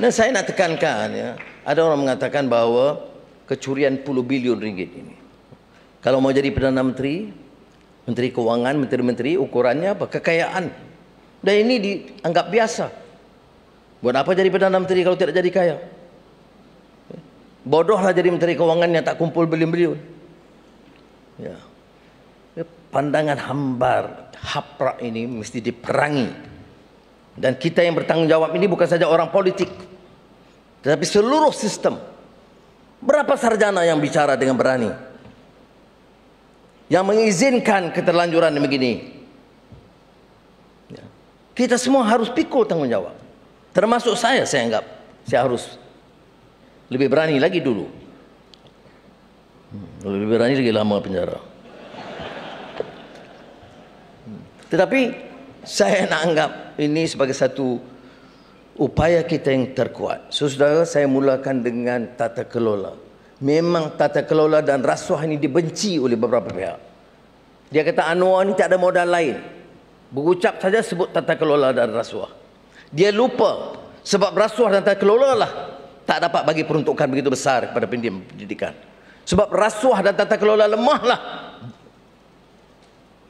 Dan saya nak tekankan ya, ada orang mengatakan bahawa kecurian puluh bilion ringgit ini. Kalau mau jadi Perdana Menteri, Menteri Keuangan, Menteri-Menteri, ukurannya apa? Kekayaan. Dan ini dianggap biasa. Buat apa jadi Perdana Menteri kalau tidak jadi kaya? Bodohlah jadi Menteri Keuangan yang tak kumpul bilion-bilion. Ya. Pandangan hambar, haprak ini mesti diperangi dan kita yang bertanggungjawab ini bukan saja orang politik tetapi seluruh sistem berapa sarjana yang bicara dengan berani yang mengizinkan keterlanjuran yang begini ya. kita semua harus pikul tanggungjawab termasuk saya saya anggap saya harus lebih berani lagi dulu hmm, lebih berani lagi lama penjara hmm. tetapi saya nak anggap ini sebagai satu upaya kita yang terkuat. So, saudara, saya mulakan dengan tata kelola. Memang tata kelola dan rasuah ini dibenci oleh beberapa pihak. Dia kata Anwar ini tak ada modal lain. Berucap saja sebut tata kelola dan rasuah. Dia lupa sebab rasuah dan tata kelola lah tak dapat bagi peruntukan begitu besar kepada pendidikan. Sebab rasuah dan tata kelola lemahlah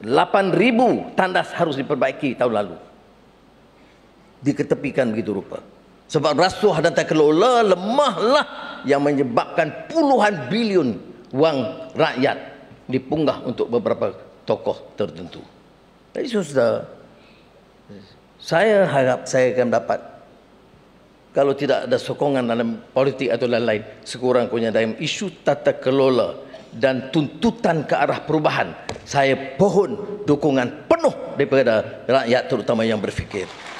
8000 tandas harus diperbaiki tahun lalu diketepikan begitu rupa sebab rasuah dan tak kelola lemahlah yang menyebabkan puluhan bilion wang rakyat dipunggah untuk beberapa tokoh tertentu jadi sudah saya harap saya akan dapat kalau tidak ada sokongan dalam politik atau lain-lain sekurang-kurangnya dalam isu tata kelola dan tuntutan ke arah perubahan. Saya pohon dukungan penuh daripada rakyat terutama yang berfikir.